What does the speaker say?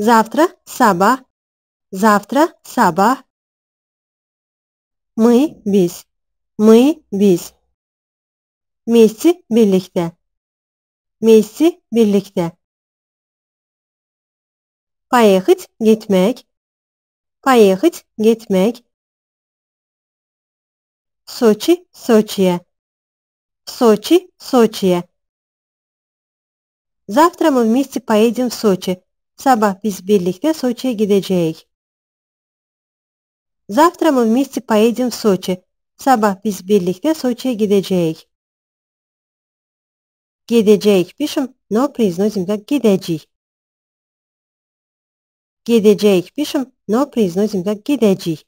Завтра саба. Завтра саба. Мы biz. Мы biz. Meclisi birlikte. Meclisi birlikte. Поехать gitmek. Поехать gitmek. Soçi Soçi'ye. Soçi Soçi'ye. Завтра мы вместе поедем в Сочи. Sabah biz birlikte Soçi'ye gideceğiz. Завтра мы вместе поедем в Сочи. Sabah biz birlikte Soçi'ye gideceğiz. Gideceğiz пишем, но произносим как gideceğiz. Gideceğiz пишем, но произносим как gideceğiz.